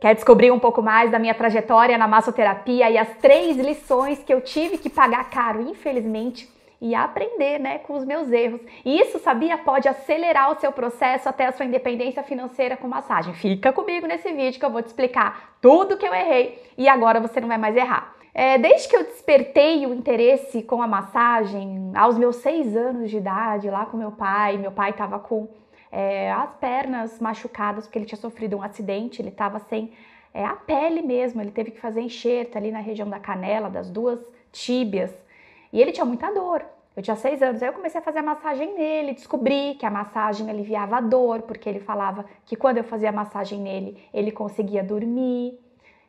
Quer descobrir um pouco mais da minha trajetória na massoterapia e as três lições que eu tive que pagar caro, infelizmente, e aprender né, com os meus erros? E isso, sabia, pode acelerar o seu processo até a sua independência financeira com massagem. Fica comigo nesse vídeo que eu vou te explicar tudo que eu errei e agora você não vai mais errar. É, desde que eu despertei o interesse com a massagem, aos meus seis anos de idade, lá com meu pai, meu pai estava com é, as pernas machucadas porque ele tinha sofrido um acidente, ele estava sem é, a pele mesmo, ele teve que fazer enxerto ali na região da canela, das duas tíbias, e ele tinha muita dor. Eu tinha seis anos, aí eu comecei a fazer a massagem nele, descobri que a massagem aliviava a dor, porque ele falava que quando eu fazia a massagem nele, ele conseguia dormir.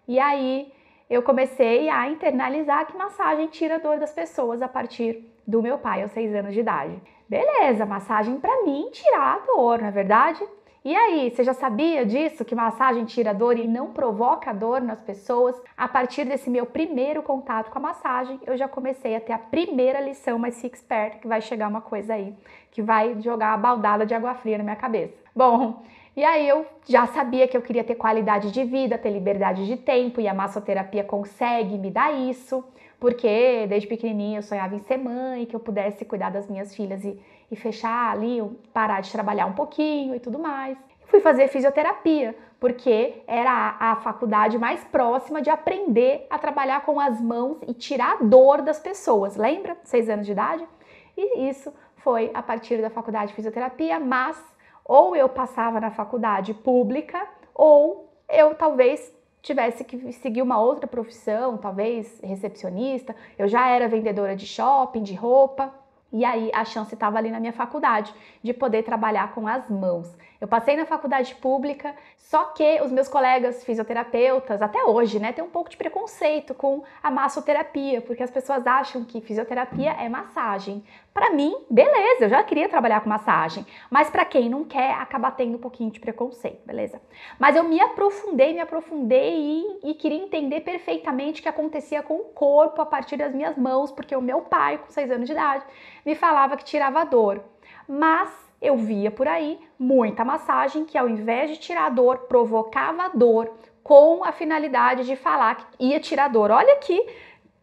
E aí eu comecei a internalizar que massagem tira a dor das pessoas a partir do meu pai aos seis anos de idade. Beleza, massagem para mim tirar a dor, não é verdade? E aí, você já sabia disso que massagem tira dor e não provoca dor nas pessoas? A partir desse meu primeiro contato com a massagem, eu já comecei a ter a primeira lição mais fique esperto que vai chegar uma coisa aí que vai jogar a baldada de água fria na minha cabeça. Bom, e aí eu já sabia que eu queria ter qualidade de vida, ter liberdade de tempo e a massoterapia consegue me dar isso porque desde pequenininha eu sonhava em ser mãe, que eu pudesse cuidar das minhas filhas e, e fechar ali, parar de trabalhar um pouquinho e tudo mais. Fui fazer fisioterapia, porque era a, a faculdade mais próxima de aprender a trabalhar com as mãos e tirar a dor das pessoas, lembra? Seis anos de idade? E isso foi a partir da faculdade de fisioterapia, mas ou eu passava na faculdade pública ou eu talvez tivesse que seguir uma outra profissão, talvez recepcionista. Eu já era vendedora de shopping, de roupa. E aí a chance estava ali na minha faculdade de poder trabalhar com as mãos. Eu passei na faculdade pública, só que os meus colegas fisioterapeutas, até hoje, né, tem um pouco de preconceito com a massoterapia, porque as pessoas acham que fisioterapia é massagem. Para mim, beleza, eu já queria trabalhar com massagem, mas para quem não quer, acaba tendo um pouquinho de preconceito, beleza? Mas eu me aprofundei, me aprofundei e, e queria entender perfeitamente o que acontecia com o corpo a partir das minhas mãos, porque o meu pai, com 6 anos de idade, me falava que tirava dor. Mas eu via por aí muita massagem que, ao invés de tirar dor, provocava dor com a finalidade de falar que ia tirar dor. Olha aqui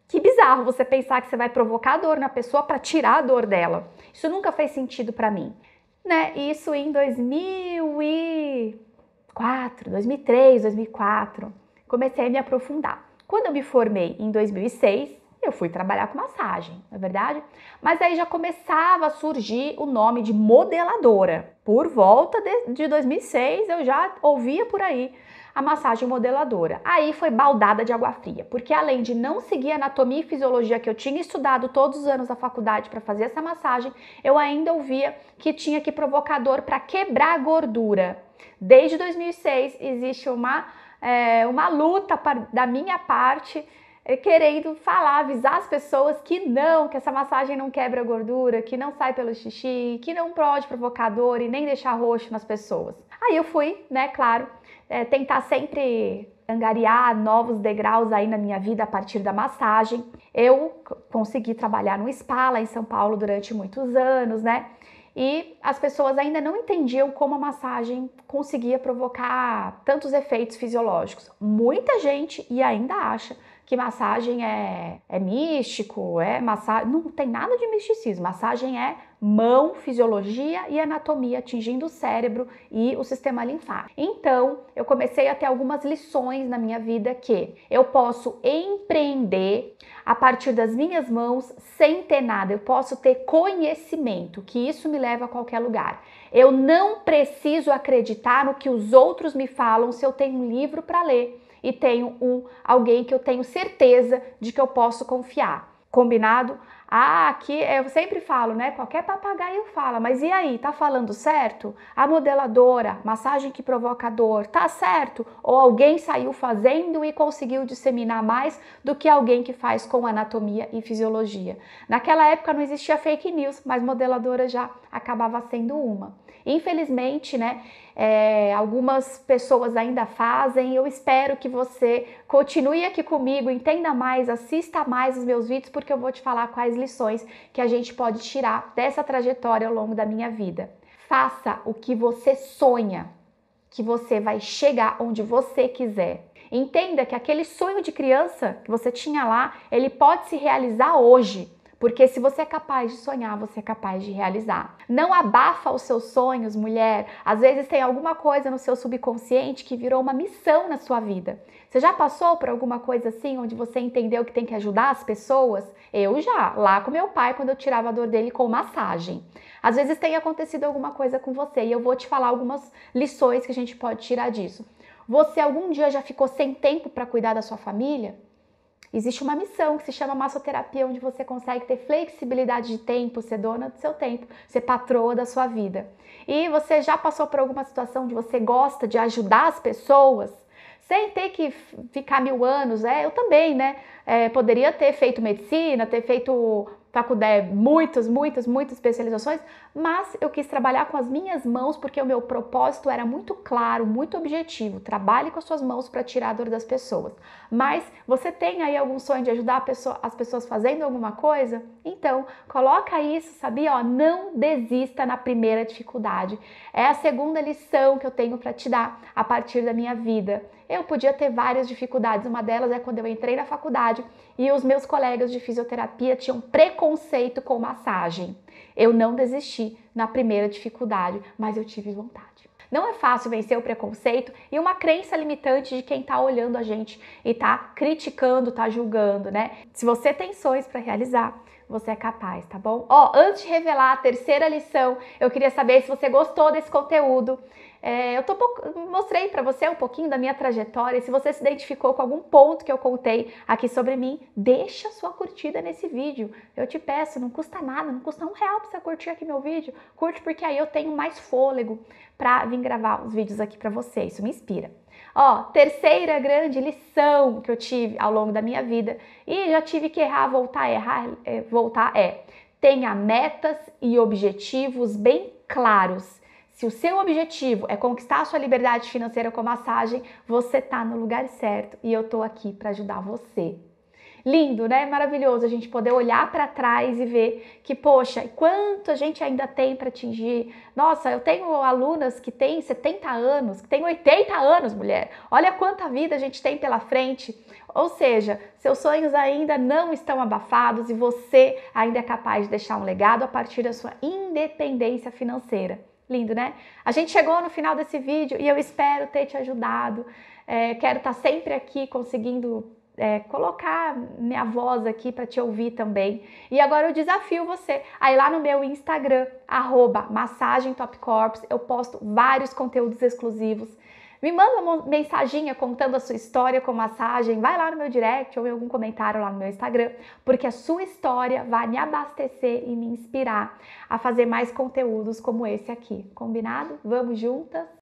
que bizarro você pensar que você vai provocar dor na pessoa para tirar a dor dela. Isso nunca fez sentido para mim, né? Isso em 2004, 2003, 2004. Comecei a me aprofundar. Quando eu me formei em 2006, eu fui trabalhar com massagem, na é verdade. Mas aí já começava a surgir o nome de modeladora. Por volta de, de 2006 eu já ouvia por aí a massagem modeladora. Aí foi baldada de água fria, porque além de não seguir anatomia e fisiologia que eu tinha estudado todos os anos da faculdade para fazer essa massagem, eu ainda ouvia que tinha que provocador para quebrar a gordura. Desde 2006 existe uma é, uma luta da minha parte é, querendo falar, avisar as pessoas que não, que essa massagem não quebra a gordura, que não sai pelo xixi, que não pode provocar dor e nem deixar roxo nas pessoas. Aí eu fui, né, claro, é, tentar sempre angariar novos degraus aí na minha vida a partir da massagem. Eu consegui trabalhar no spa lá em São Paulo durante muitos anos, né? E as pessoas ainda não entendiam como a massagem conseguia provocar tantos efeitos fisiológicos. Muita gente e ainda acha que massagem é, é místico, é massagem. Não tem nada de misticismo. Massagem é mão, fisiologia e anatomia atingindo o cérebro e o sistema linfático. Então, eu comecei a ter algumas lições na minha vida que eu posso empreender a partir das minhas mãos sem ter nada. Eu posso ter conhecimento, que isso me leva a qualquer lugar. Eu não preciso acreditar no que os outros me falam se eu tenho um livro para ler e tenho um alguém que eu tenho certeza de que eu posso confiar. Combinado? Ah, aqui é, eu sempre falo, né? Qualquer papagaio fala, mas e aí, tá falando certo? A modeladora, massagem que provoca dor, tá certo? Ou alguém saiu fazendo e conseguiu disseminar mais do que alguém que faz com anatomia e fisiologia. Naquela época não existia fake news, mas modeladora já acabava sendo uma. Infelizmente, né? É, algumas pessoas ainda fazem. Eu espero que você continue aqui comigo, entenda mais, assista mais os meus vídeos, porque eu vou te falar quais lições que a gente pode tirar dessa trajetória ao longo da minha vida. Faça o que você sonha, que você vai chegar onde você quiser. Entenda que aquele sonho de criança que você tinha lá, ele pode se realizar hoje. Porque se você é capaz de sonhar, você é capaz de realizar. Não abafa os seus sonhos, mulher. Às vezes tem alguma coisa no seu subconsciente que virou uma missão na sua vida. Você já passou por alguma coisa assim onde você entendeu que tem que ajudar as pessoas? Eu já, lá com meu pai, quando eu tirava a dor dele com massagem. Às vezes tem acontecido alguma coisa com você e eu vou te falar algumas lições que a gente pode tirar disso. Você algum dia já ficou sem tempo para cuidar da sua família? Existe uma missão que se chama massoterapia, onde você consegue ter flexibilidade de tempo, ser dona do seu tempo, ser patroa da sua vida. E você já passou por alguma situação de você gosta de ajudar as pessoas? sem ter que ficar mil anos, é, eu também, né? É, poderia ter feito medicina, ter feito Tacudé, tá muitas, muitas, muitas especializações, mas eu quis trabalhar com as minhas mãos porque o meu propósito era muito claro, muito objetivo. Trabalhe com as suas mãos para tirar a dor das pessoas. Mas você tem aí algum sonho de ajudar pessoa, as pessoas fazendo alguma coisa? Então, coloca isso, sabia? Ó, não desista na primeira dificuldade. É a segunda lição que eu tenho para te dar a partir da minha vida eu podia ter várias dificuldades. Uma delas é quando eu entrei na faculdade e os meus colegas de fisioterapia tinham preconceito com massagem. Eu não desisti na primeira dificuldade, mas eu tive vontade. Não é fácil vencer o preconceito e uma crença limitante de quem está olhando a gente e está criticando, está julgando, né? Se você tem sonhos para realizar, você é capaz, tá bom? Ó, antes de revelar a terceira lição, eu queria saber se você gostou desse conteúdo. É, eu tô, mostrei para você um pouquinho da minha trajetória. Se você se identificou com algum ponto que eu contei aqui sobre mim, deixa sua curtida nesse vídeo. Eu te peço, não custa nada, não custa um real para você curtir aqui meu vídeo. Curte porque aí eu tenho mais fôlego para vir gravar os vídeos aqui para você. Isso me inspira. Ó, terceira grande lição que eu tive ao longo da minha vida e já tive que errar, voltar, errar, é, voltar é: tenha metas e objetivos bem claros. Se o seu objetivo é conquistar a sua liberdade financeira com massagem, você tá no lugar certo e eu tô aqui para ajudar você lindo, né? Maravilhoso a gente poder olhar para trás e ver que, poxa, quanto a gente ainda tem para atingir. Nossa, eu tenho alunas que têm 70 anos, que têm 80 anos, mulher. Olha quanta vida a gente tem pela frente. Ou seja, seus sonhos ainda não estão abafados e você ainda é capaz de deixar um legado a partir da sua independência financeira. Lindo, né? A gente chegou no final desse vídeo e eu espero ter te ajudado. É, quero estar tá sempre aqui conseguindo é, colocar minha voz aqui para te ouvir também. E agora eu desafio você aí lá no meu Instagram, arroba Massagem Top Corps, eu posto vários conteúdos exclusivos. Me manda uma mensagem contando a sua história com massagem, vai lá no meu direct ou em algum comentário lá no meu Instagram, porque a sua história vai me abastecer e me inspirar a fazer mais conteúdos como esse aqui. Combinado? Vamos juntas?